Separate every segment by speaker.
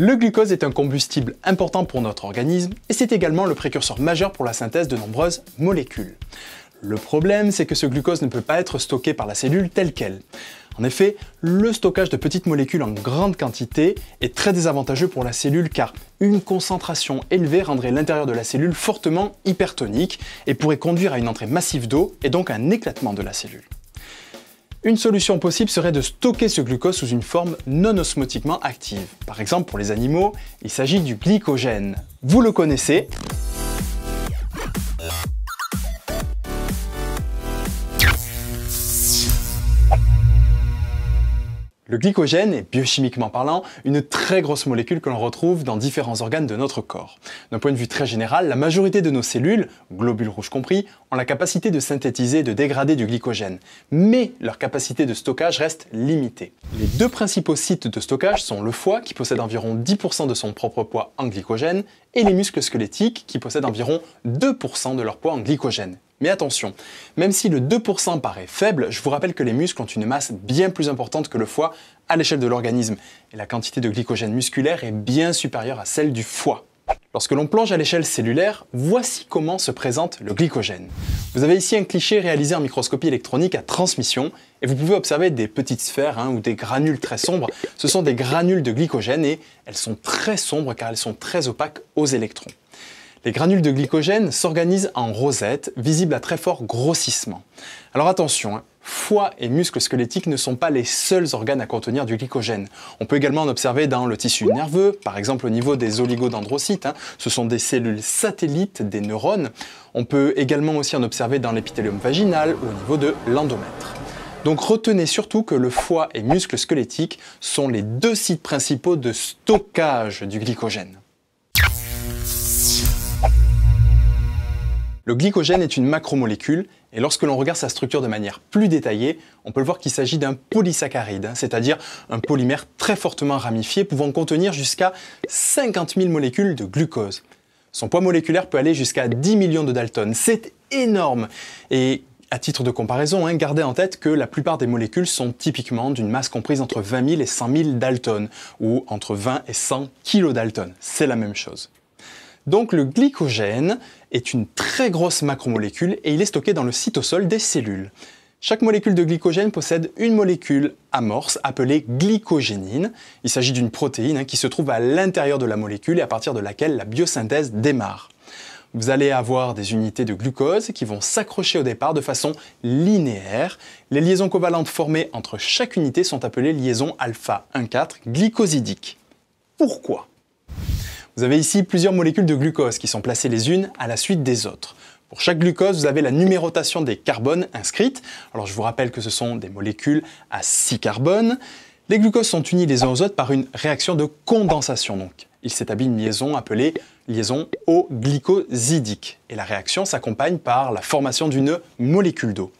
Speaker 1: Le glucose est un combustible important pour notre organisme et c'est également le précurseur majeur pour la synthèse de nombreuses molécules. Le problème, c'est que ce glucose ne peut pas être stocké par la cellule telle qu'elle. En effet, le stockage de petites molécules en grande quantité est très désavantageux pour la cellule car une concentration élevée rendrait l'intérieur de la cellule fortement hypertonique et pourrait conduire à une entrée massive d'eau et donc à un éclatement de la cellule. Une solution possible serait de stocker ce glucose sous une forme non osmotiquement active. Par exemple, pour les animaux, il s'agit du glycogène. Vous le connaissez Le glycogène est, biochimiquement parlant, une très grosse molécule que l'on retrouve dans différents organes de notre corps. D'un point de vue très général, la majorité de nos cellules, globules rouges compris, ont la capacité de synthétiser et de dégrader du glycogène, mais leur capacité de stockage reste limitée. Les deux principaux sites de stockage sont le foie, qui possède environ 10% de son propre poids en glycogène, et les muscles squelettiques, qui possèdent environ 2% de leur poids en glycogène. Mais attention, même si le 2% paraît faible, je vous rappelle que les muscles ont une masse bien plus importante que le foie à l'échelle de l'organisme, et la quantité de glycogène musculaire est bien supérieure à celle du foie. Lorsque l'on plonge à l'échelle cellulaire, voici comment se présente le glycogène. Vous avez ici un cliché réalisé en microscopie électronique à transmission, et vous pouvez observer des petites sphères hein, ou des granules très sombres. Ce sont des granules de glycogène, et elles sont très sombres car elles sont très opaques aux électrons. Les granules de glycogène s'organisent en rosettes, visibles à très fort grossissement. Alors attention, hein, foie et muscles squelettiques ne sont pas les seuls organes à contenir du glycogène. On peut également en observer dans le tissu nerveux, par exemple au niveau des oligodendrocytes, hein. ce sont des cellules satellites des neurones. On peut également aussi en observer dans l'épithélium vaginal ou au niveau de l'endomètre. Donc retenez surtout que le foie et muscles squelettiques sont les deux sites principaux de stockage du glycogène. Le glycogène est une macromolécule et lorsque l'on regarde sa structure de manière plus détaillée, on peut le voir qu'il s'agit d'un polysaccharide, hein, c'est-à-dire un polymère très fortement ramifié pouvant contenir jusqu'à 50 000 molécules de glucose. Son poids moléculaire peut aller jusqu'à 10 millions de Dalton. C'est énorme Et à titre de comparaison, hein, gardez en tête que la plupart des molécules sont typiquement d'une masse comprise entre 20 000 et 100 000 Dalton, ou entre 20 et 100 kilo Dalton. C'est la même chose. Donc le glycogène est une très grosse macromolécule et il est stocké dans le cytosol des cellules. Chaque molécule de glycogène possède une molécule amorce appelée glycogénine. Il s'agit d'une protéine hein, qui se trouve à l'intérieur de la molécule et à partir de laquelle la biosynthèse démarre. Vous allez avoir des unités de glucose qui vont s'accrocher au départ de façon linéaire. Les liaisons covalentes formées entre chaque unité sont appelées liaisons alpha 1,4 glycosidiques. Pourquoi vous avez ici plusieurs molécules de glucose qui sont placées les unes à la suite des autres. Pour chaque glucose, vous avez la numérotation des carbones inscrites. Alors je vous rappelle que ce sont des molécules à 6 carbones. Les glucoses sont unis les uns aux autres par une réaction de condensation donc. Il s'établit une liaison appelée liaison O-glycosidique et la réaction s'accompagne par la formation d'une molécule d'eau.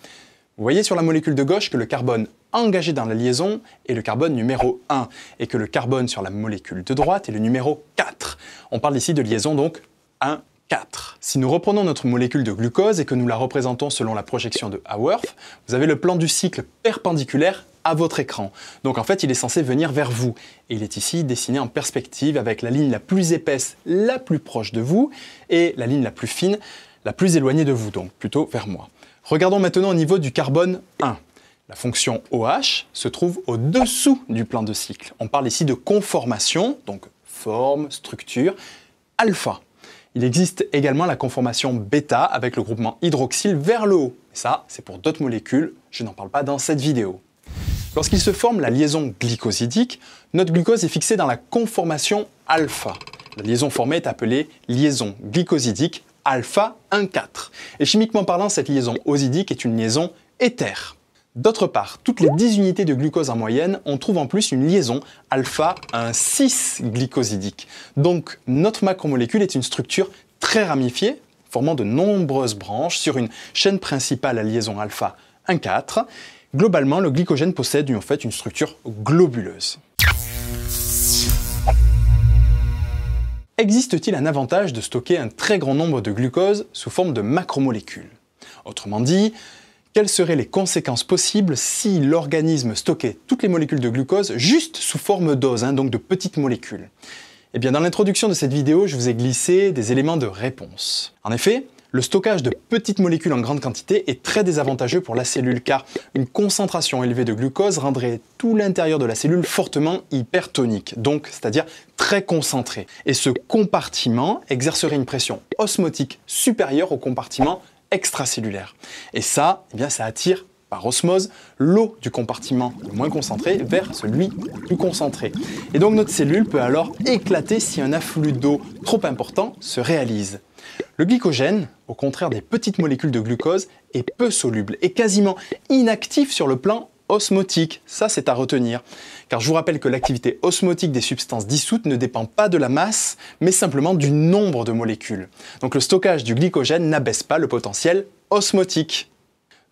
Speaker 1: Vous voyez sur la molécule de gauche que le carbone engagé dans la liaison est le carbone numéro 1 et que le carbone sur la molécule de droite est le numéro 4. On parle ici de liaison donc 1 4. Si nous reprenons notre molécule de glucose et que nous la représentons selon la projection de Haworth, vous avez le plan du cycle perpendiculaire à votre écran. Donc en fait, il est censé venir vers vous. Et il est ici dessiné en perspective avec la ligne la plus épaisse, la plus proche de vous, et la ligne la plus fine, la plus éloignée de vous, donc plutôt vers moi. Regardons maintenant au niveau du carbone 1. La fonction OH se trouve au-dessous du plan de cycle. On parle ici de conformation, donc forme, structure, alpha. Il existe également la conformation bêta avec le groupement hydroxyle vers le haut. Ça, c'est pour d'autres molécules, je n'en parle pas dans cette vidéo. Lorsqu'il se forme la liaison glycosidique, notre glucose est fixée dans la conformation alpha. La liaison formée est appelée liaison glycosidique alpha 1,4. Et chimiquement parlant, cette liaison osidique est une liaison éther. D'autre part, toutes les 10 unités de glucose en moyenne, on trouve en plus une liaison alpha 1,6 glycosidique. Donc notre macromolécule est une structure très ramifiée, formant de nombreuses branches sur une chaîne principale à liaison alpha 1,4. Globalement, le glycogène possède en fait une structure globuleuse. existe-t-il un avantage de stocker un très grand nombre de glucose sous forme de macromolécules Autrement dit, quelles seraient les conséquences possibles si l'organisme stockait toutes les molécules de glucose juste sous forme d'ose, hein, donc de petites molécules Eh bien, dans l'introduction de cette vidéo, je vous ai glissé des éléments de réponse. En effet, le stockage de petites molécules en grande quantité est très désavantageux pour la cellule car une concentration élevée de glucose rendrait tout l'intérieur de la cellule fortement hypertonique, donc c'est-à-dire très concentré. Et ce compartiment exercerait une pression osmotique supérieure au compartiment extracellulaire. Et ça, eh bien, ça attire par osmose l'eau du compartiment le moins concentré vers celui plus concentré. Et donc notre cellule peut alors éclater si un afflux d'eau trop important se réalise. Le glycogène, au contraire des petites molécules de glucose, est peu soluble et quasiment inactif sur le plan osmotique. Ça, c'est à retenir. Car je vous rappelle que l'activité osmotique des substances dissoutes ne dépend pas de la masse, mais simplement du nombre de molécules. Donc le stockage du glycogène n'abaisse pas le potentiel osmotique.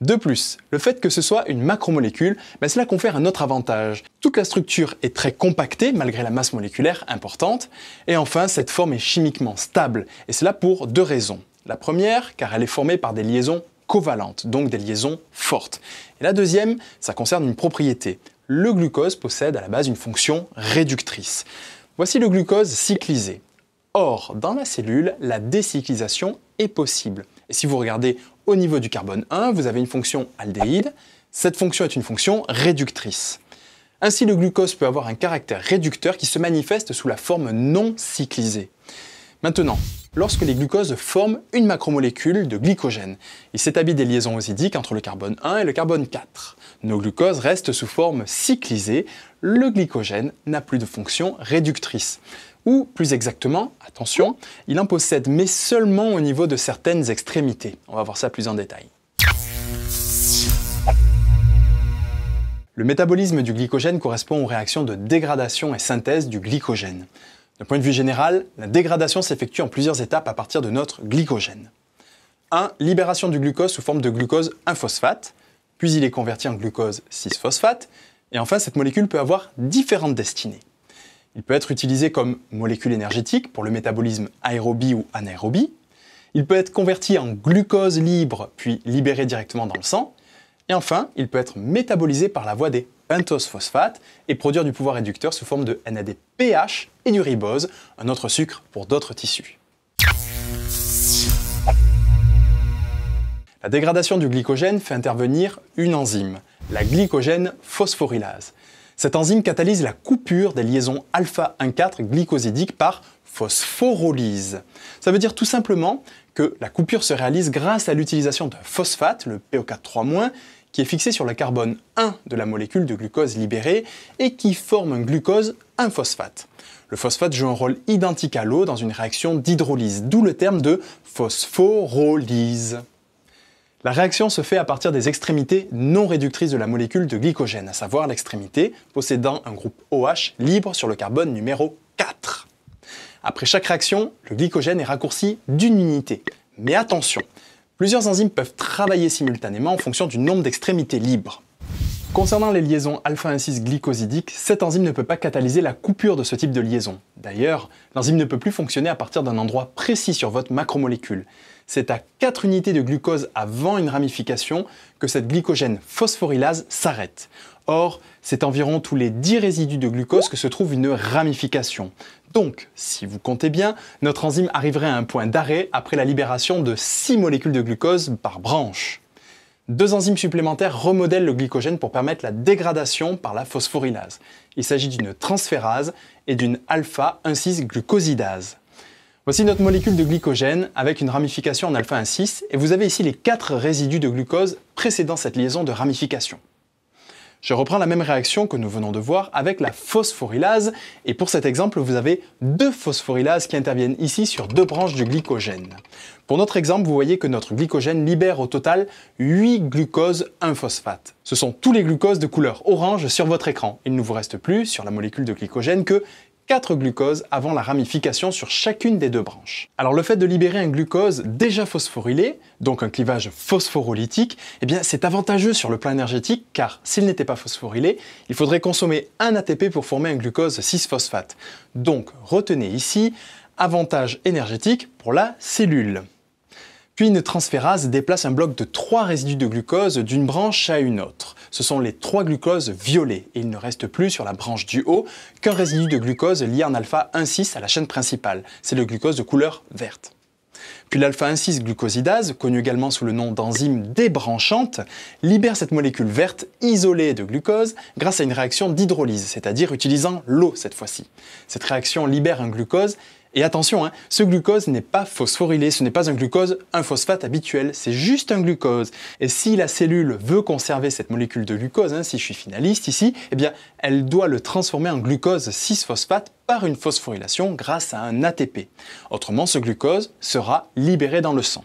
Speaker 1: De plus, le fait que ce soit une macromolécule, ben, cela confère un autre avantage. Toute la structure est très compactée malgré la masse moléculaire importante. Et enfin, cette forme est chimiquement stable. Et cela pour deux raisons. La première, car elle est formée par des liaisons covalentes, donc des liaisons fortes. Et la deuxième, ça concerne une propriété. Le glucose possède à la base une fonction réductrice. Voici le glucose cyclisé. Or, dans la cellule, la décyclisation est possible. Et si vous regardez au niveau du carbone 1, vous avez une fonction aldéhyde. Cette fonction est une fonction réductrice. Ainsi, le glucose peut avoir un caractère réducteur qui se manifeste sous la forme non cyclisée. Maintenant, lorsque les glucoses forment une macromolécule de glycogène, il s'établit des liaisons osidiques entre le carbone 1 et le carbone 4. Nos glucoses restent sous forme cyclisée, le glycogène n'a plus de fonction réductrice ou plus exactement, attention, il en possède mais seulement au niveau de certaines extrémités. On va voir ça plus en détail. Le métabolisme du glycogène correspond aux réactions de dégradation et synthèse du glycogène. D'un point de vue général, la dégradation s'effectue en plusieurs étapes à partir de notre glycogène. 1. Libération du glucose sous forme de glucose 1-phosphate, puis il est converti en glucose 6-phosphate, et enfin cette molécule peut avoir différentes destinées. Il peut être utilisé comme molécule énergétique pour le métabolisme aérobie ou anaérobie. Il peut être converti en glucose libre puis libéré directement dans le sang. Et enfin, il peut être métabolisé par la voie des pentose phosphates et produire du pouvoir réducteur sous forme de NADPH et du ribose, un autre sucre pour d'autres tissus. La dégradation du glycogène fait intervenir une enzyme, la glycogène phosphorylase. Cette enzyme catalyse la coupure des liaisons alpha-1,4 glycosidiques par phosphorolyse. Ça veut dire tout simplement que la coupure se réalise grâce à l'utilisation d'un phosphate, le PO4-3-, qui est fixé sur le carbone 1 de la molécule de glucose libérée et qui forme un glucose 1 phosphate. Le phosphate joue un rôle identique à l'eau dans une réaction d'hydrolyse, d'où le terme de phosphorolyse. La réaction se fait à partir des extrémités non réductrices de la molécule de glycogène, à savoir l'extrémité possédant un groupe OH libre sur le carbone numéro 4. Après chaque réaction, le glycogène est raccourci d'une unité. Mais attention, plusieurs enzymes peuvent travailler simultanément en fonction du nombre d'extrémités libres. Concernant les liaisons alpha-1,6 glycosidiques, cette enzyme ne peut pas catalyser la coupure de ce type de liaison. D'ailleurs, l'enzyme ne peut plus fonctionner à partir d'un endroit précis sur votre macromolécule. C'est à 4 unités de glucose avant une ramification que cette glycogène phosphorylase s'arrête. Or, c'est environ tous les 10 résidus de glucose que se trouve une ramification. Donc, si vous comptez bien, notre enzyme arriverait à un point d'arrêt après la libération de 6 molécules de glucose par branche. Deux enzymes supplémentaires remodèlent le glycogène pour permettre la dégradation par la phosphorylase. Il s'agit d'une transférase et d'une alpha-1,6-glucosidase. Voici notre molécule de glycogène avec une ramification en alpha-1,6 et vous avez ici les quatre résidus de glucose précédant cette liaison de ramification. Je reprends la même réaction que nous venons de voir avec la phosphorylase, et pour cet exemple, vous avez deux phosphorylases qui interviennent ici sur deux branches du glycogène. Pour notre exemple, vous voyez que notre glycogène libère au total 8 glucoses 1 phosphate. Ce sont tous les glucoses de couleur orange sur votre écran. Il ne vous reste plus, sur la molécule de glycogène, que 4 glucoses avant la ramification sur chacune des deux branches. Alors le fait de libérer un glucose déjà phosphorylé, donc un clivage phosphorolytique, eh bien c'est avantageux sur le plan énergétique car s'il n'était pas phosphorylé, il faudrait consommer un ATP pour former un glucose 6-phosphate. Donc retenez ici avantage énergétique pour la cellule. Puis une transférase déplace un bloc de trois résidus de glucose d'une branche à une autre. Ce sont les trois glucoses violets et il ne reste plus sur la branche du haut qu'un résidu de glucose lié en alpha 1,6 à la chaîne principale. C'est le glucose de couleur verte. Puis l'alpha 1,6 glucosidase, connu également sous le nom d'enzyme débranchante, libère cette molécule verte isolée de glucose grâce à une réaction d'hydrolyse, c'est-à-dire utilisant l'eau cette fois-ci. Cette réaction libère un glucose et attention, hein, ce glucose n'est pas phosphorylé, ce n'est pas un glucose, un phosphate habituel, c'est juste un glucose. Et si la cellule veut conserver cette molécule de glucose, hein, si je suis finaliste ici, eh bien, elle doit le transformer en glucose 6-phosphate par une phosphorylation grâce à un ATP. Autrement, ce glucose sera libéré dans le sang.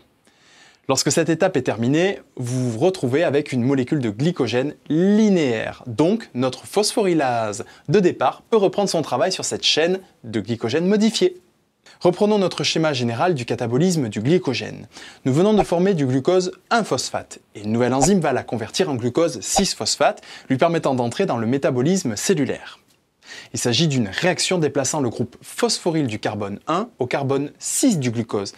Speaker 1: Lorsque cette étape est terminée, vous vous retrouvez avec une molécule de glycogène linéaire. Donc, notre phosphorylase de départ peut reprendre son travail sur cette chaîne de glycogène modifiée. Reprenons notre schéma général du catabolisme du glycogène. Nous venons de former du glucose 1-phosphate et une nouvelle enzyme va la convertir en glucose 6-phosphate, lui permettant d'entrer dans le métabolisme cellulaire. Il s'agit d'une réaction déplaçant le groupe phosphoryl du carbone 1 au carbone 6 du glucose.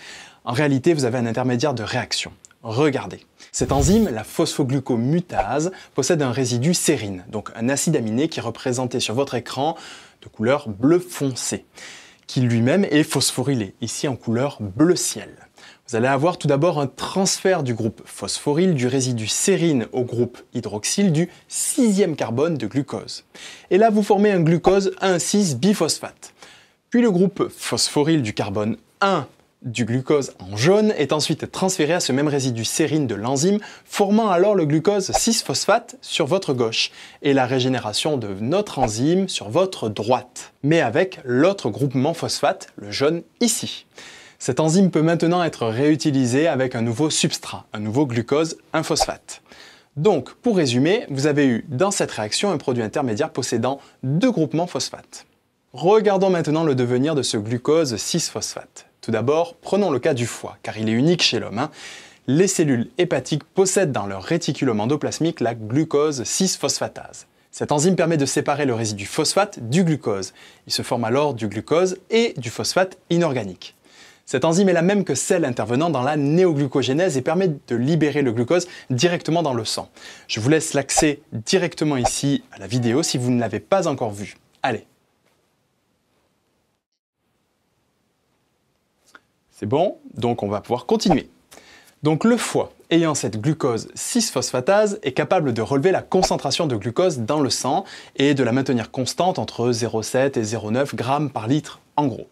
Speaker 1: En réalité, vous avez un intermédiaire de réaction. Regardez. Cette enzyme, la phosphoglucomutase, possède un résidu sérine, donc un acide aminé qui est représenté sur votre écran de couleur bleu foncé qui lui-même est phosphorylé, ici en couleur bleu ciel. Vous allez avoir tout d'abord un transfert du groupe phosphoryl du résidu sérine au groupe hydroxyle du sixième carbone de glucose. Et là, vous formez un glucose 1,6 biphosphate. Puis le groupe phosphoryl du carbone 1 du glucose en jaune est ensuite transféré à ce même résidu sérine de l'enzyme, formant alors le glucose 6-phosphate sur votre gauche et la régénération de notre enzyme sur votre droite, mais avec l'autre groupement phosphate, le jaune ici. Cette enzyme peut maintenant être réutilisée avec un nouveau substrat, un nouveau glucose 1-phosphate. Donc, pour résumer, vous avez eu dans cette réaction un produit intermédiaire possédant deux groupements phosphates. Regardons maintenant le devenir de ce glucose 6-phosphate. Tout d'abord, prenons le cas du foie, car il est unique chez l'homme. Hein. Les cellules hépatiques possèdent dans leur réticulum endoplasmique la glucose 6-phosphatase. Cette enzyme permet de séparer le résidu phosphate du glucose. Il se forme alors du glucose et du phosphate inorganique. Cette enzyme est la même que celle intervenant dans la néoglucogénèse et permet de libérer le glucose directement dans le sang. Je vous laisse l'accès directement ici à la vidéo si vous ne l'avez pas encore vue. Allez, C'est bon Donc on va pouvoir continuer. Donc le foie, ayant cette glucose 6-phosphatase, est capable de relever la concentration de glucose dans le sang et de la maintenir constante entre 0,7 et 0,9 g par litre, en gros.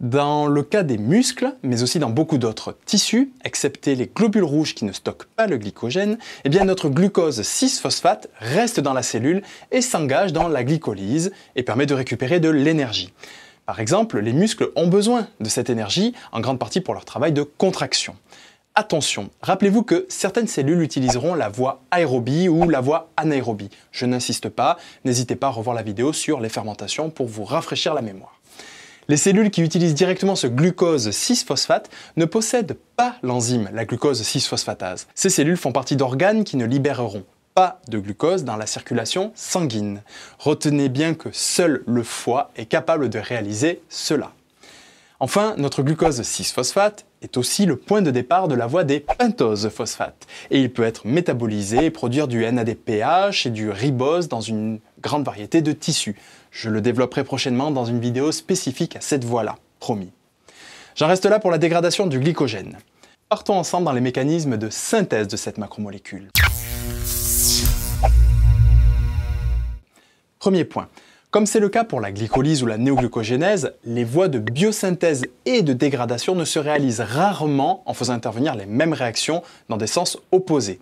Speaker 1: Dans le cas des muscles, mais aussi dans beaucoup d'autres tissus, excepté les globules rouges qui ne stockent pas le glycogène, eh bien notre glucose 6-phosphate reste dans la cellule et s'engage dans la glycolyse et permet de récupérer de l'énergie. Par exemple, les muscles ont besoin de cette énergie, en grande partie pour leur travail de contraction. Attention, rappelez-vous que certaines cellules utiliseront la voie aérobie ou la voie anaérobie. Je n'insiste pas, n'hésitez pas à revoir la vidéo sur les fermentations pour vous rafraîchir la mémoire. Les cellules qui utilisent directement ce glucose 6-phosphate ne possèdent pas l'enzyme, la glucose 6-phosphatase. Ces cellules font partie d'organes qui ne libéreront pas de glucose dans la circulation sanguine. Retenez bien que seul le foie est capable de réaliser cela. Enfin, notre glucose 6-phosphate est aussi le point de départ de la voie des pentoses phosphates, et il peut être métabolisé et produire du NADPH et du ribose dans une grande variété de tissus. Je le développerai prochainement dans une vidéo spécifique à cette voie-là, promis. J'en reste là pour la dégradation du glycogène. Partons ensemble dans les mécanismes de synthèse de cette macromolécule. Premier point. Comme c'est le cas pour la glycolyse ou la néoglucogénèse, les voies de biosynthèse et de dégradation ne se réalisent rarement en faisant intervenir les mêmes réactions dans des sens opposés.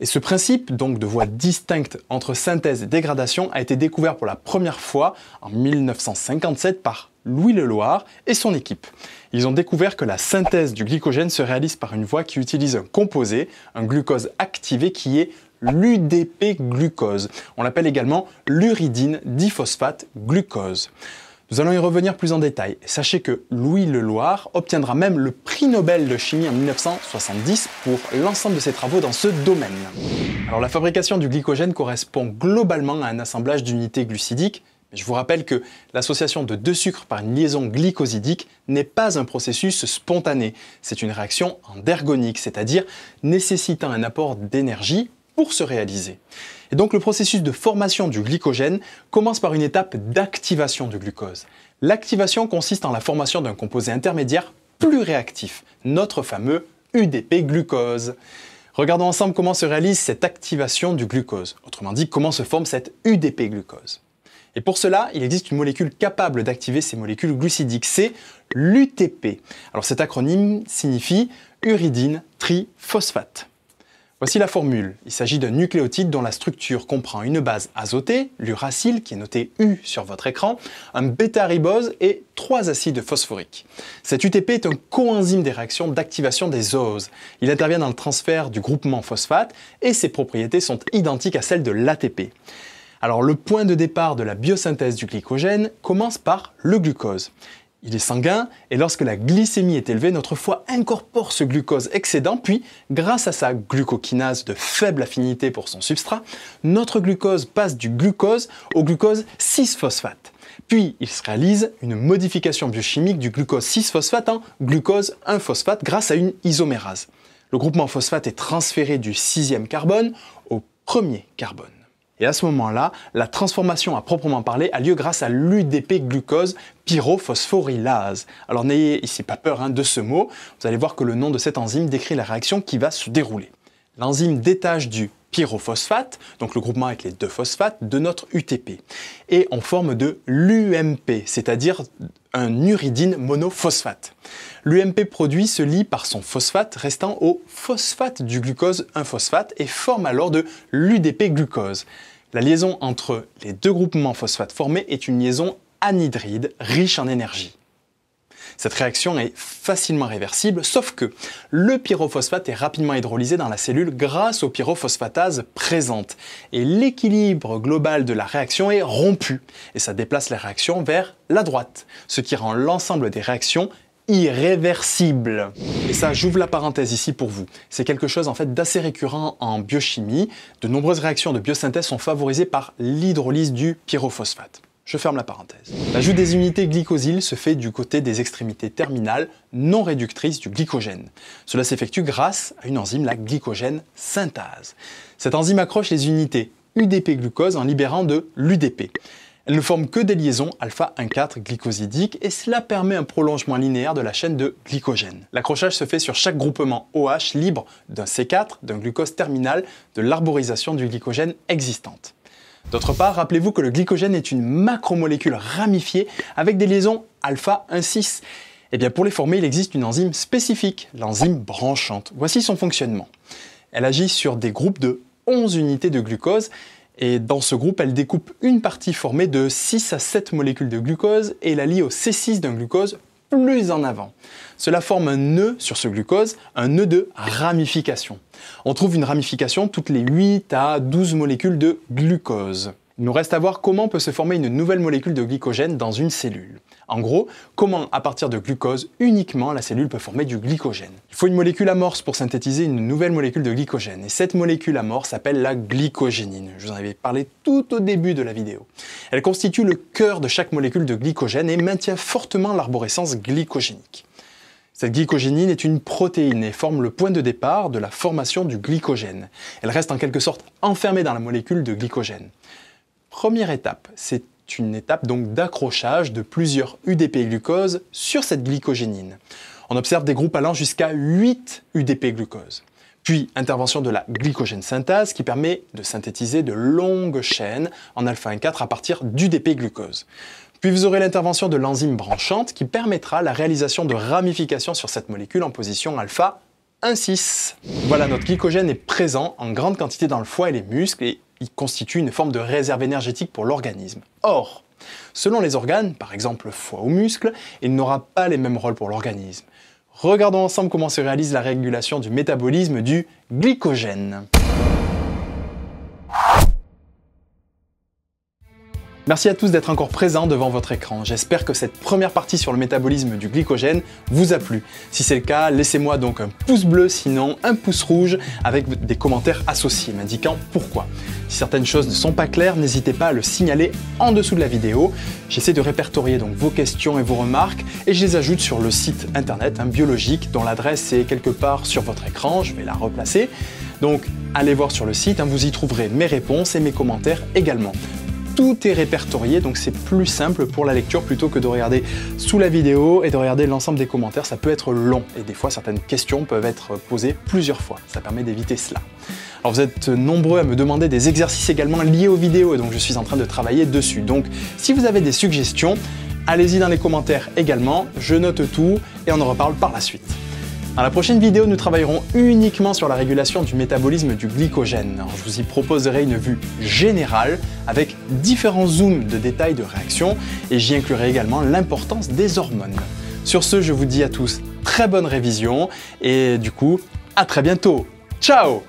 Speaker 1: Et ce principe, donc de voie distincte entre synthèse et dégradation, a été découvert pour la première fois en 1957 par Louis Leloir et son équipe. Ils ont découvert que la synthèse du glycogène se réalise par une voie qui utilise un composé, un glucose activé qui est l'UDP glucose. On l'appelle également l'uridine diphosphate glucose. Nous allons y revenir plus en détail. Sachez que Louis Leloir obtiendra même le prix Nobel de chimie en 1970 pour l'ensemble de ses travaux dans ce domaine. Alors la fabrication du glycogène correspond globalement à un assemblage d'unités glucidiques, mais je vous rappelle que l'association de deux sucres par une liaison glycosidique n'est pas un processus spontané, c'est une réaction endergonique, c'est-à-dire nécessitant un apport d'énergie pour se réaliser. Et donc le processus de formation du glycogène commence par une étape d'activation du glucose. L'activation consiste en la formation d'un composé intermédiaire plus réactif, notre fameux UDP glucose. Regardons ensemble comment se réalise cette activation du glucose, autrement dit comment se forme cette UDP glucose. Et pour cela, il existe une molécule capable d'activer ces molécules glucidiques, c'est l'UTP. Alors cet acronyme signifie uridine triphosphate. Voici la formule. Il s'agit d'un nucléotide dont la structure comprend une base azotée, l'uracile qui est notée U sur votre écran, un bêta-ribose et trois acides phosphoriques. Cet UTP est un coenzyme des réactions d'activation des oses. Il intervient dans le transfert du groupement phosphate et ses propriétés sont identiques à celles de l'ATP. Alors le point de départ de la biosynthèse du glycogène commence par le glucose. Il est sanguin et lorsque la glycémie est élevée, notre foie incorpore ce glucose excédent, puis, grâce à sa glucokinase de faible affinité pour son substrat, notre glucose passe du glucose au glucose 6-phosphate. Puis il se réalise une modification biochimique du glucose 6-phosphate en glucose 1-phosphate grâce à une isomérase. Le groupement phosphate est transféré du sixième carbone au premier carbone. Et à ce moment-là, la transformation à proprement parler a lieu grâce à l'UDP glucose pyrophosphorylase. Alors n'ayez ici pas peur hein, de ce mot, vous allez voir que le nom de cette enzyme décrit la réaction qui va se dérouler. L'enzyme détache du pyrophosphate, donc le groupement avec les deux phosphates, de notre UTP. Et on forme de l'UMP, c'est-à-dire un uridine monophosphate. L'UMP produit se lie par son phosphate restant au phosphate du glucose 1-phosphate et forme alors de l'UDP glucose. La liaison entre les deux groupements phosphates formés est une liaison anhydride riche en énergie. Cette réaction est facilement réversible, sauf que le pyrophosphate est rapidement hydrolysé dans la cellule grâce aux pyrophosphatases présentes. Et l'équilibre global de la réaction est rompu, et ça déplace la réaction vers la droite, ce qui rend l'ensemble des réactions irréversible. Et ça, j'ouvre la parenthèse ici pour vous. C'est quelque chose en fait d'assez récurrent en biochimie. De nombreuses réactions de biosynthèse sont favorisées par l'hydrolyse du pyrophosphate. Je ferme la parenthèse. L'ajout des unités glycosyl se fait du côté des extrémités terminales non réductrices du glycogène. Cela s'effectue grâce à une enzyme, la glycogène synthase. Cette enzyme accroche les unités UDP-glucose en libérant de l'UDP. Elle ne forme que des liaisons alpha-1,4 glycosidiques et cela permet un prolongement linéaire de la chaîne de glycogène. L'accrochage se fait sur chaque groupement OH libre d'un C4, d'un glucose terminal, de l'arborisation du glycogène existante. D'autre part, rappelez-vous que le glycogène est une macromolécule ramifiée avec des liaisons alpha 1,6. Et eh bien pour les former, il existe une enzyme spécifique, l'enzyme branchante. Voici son fonctionnement. Elle agit sur des groupes de 11 unités de glucose et dans ce groupe, elle découpe une partie formée de 6 à 7 molécules de glucose et la lie au C6 d'un glucose plus en avant. Cela forme un nœud sur ce glucose, un nœud de ramification. On trouve une ramification toutes les 8 à 12 molécules de glucose. Il nous reste à voir comment peut se former une nouvelle molécule de glycogène dans une cellule. En gros, comment à partir de glucose uniquement la cellule peut former du glycogène. Il faut une molécule amorce pour synthétiser une nouvelle molécule de glycogène et cette molécule amorce s'appelle la glycogénine. Je vous en avais parlé tout au début de la vidéo. Elle constitue le cœur de chaque molécule de glycogène et maintient fortement l'arborescence glycogénique. Cette glycogénine est une protéine et forme le point de départ de la formation du glycogène. Elle reste en quelque sorte enfermée dans la molécule de glycogène. Première étape, c'est une étape donc d'accrochage de plusieurs UDP glucose sur cette glycogénine. On observe des groupes allant jusqu'à 8 UDP glucose. Puis intervention de la glycogène synthase qui permet de synthétiser de longues chaînes en alpha-1,4 à partir d'UDP glucose. Puis vous aurez l'intervention de l'enzyme branchante qui permettra la réalisation de ramifications sur cette molécule en position alpha 1,6. Voilà, notre glycogène est présent en grande quantité dans le foie et les muscles et il constitue une forme de réserve énergétique pour l'organisme. Or, selon les organes, par exemple foie ou muscle, il n'aura pas les mêmes rôles pour l'organisme. Regardons ensemble comment se réalise la régulation du métabolisme du glycogène. Merci à tous d'être encore présents devant votre écran. J'espère que cette première partie sur le métabolisme du glycogène vous a plu. Si c'est le cas, laissez-moi donc un pouce bleu, sinon un pouce rouge avec des commentaires associés m'indiquant pourquoi. Si certaines choses ne sont pas claires, n'hésitez pas à le signaler en dessous de la vidéo. J'essaie de répertorier donc vos questions et vos remarques et je les ajoute sur le site internet hein, biologique dont l'adresse est quelque part sur votre écran. Je vais la replacer. Donc allez voir sur le site, hein, vous y trouverez mes réponses et mes commentaires également tout est répertorié, donc c'est plus simple pour la lecture plutôt que de regarder sous la vidéo et de regarder l'ensemble des commentaires. Ça peut être long et des fois certaines questions peuvent être posées plusieurs fois. Ça permet d'éviter cela. Alors vous êtes nombreux à me demander des exercices également liés aux vidéos, et donc je suis en train de travailler dessus. Donc si vous avez des suggestions, allez-y dans les commentaires également, je note tout et on en reparle par la suite. Dans la prochaine vidéo, nous travaillerons uniquement sur la régulation du métabolisme du glycogène. je vous y proposerai une vue générale avec différents zooms de détails de réaction et j'y inclurai également l'importance des hormones. Sur ce, je vous dis à tous très bonne révision et du coup, à très bientôt. Ciao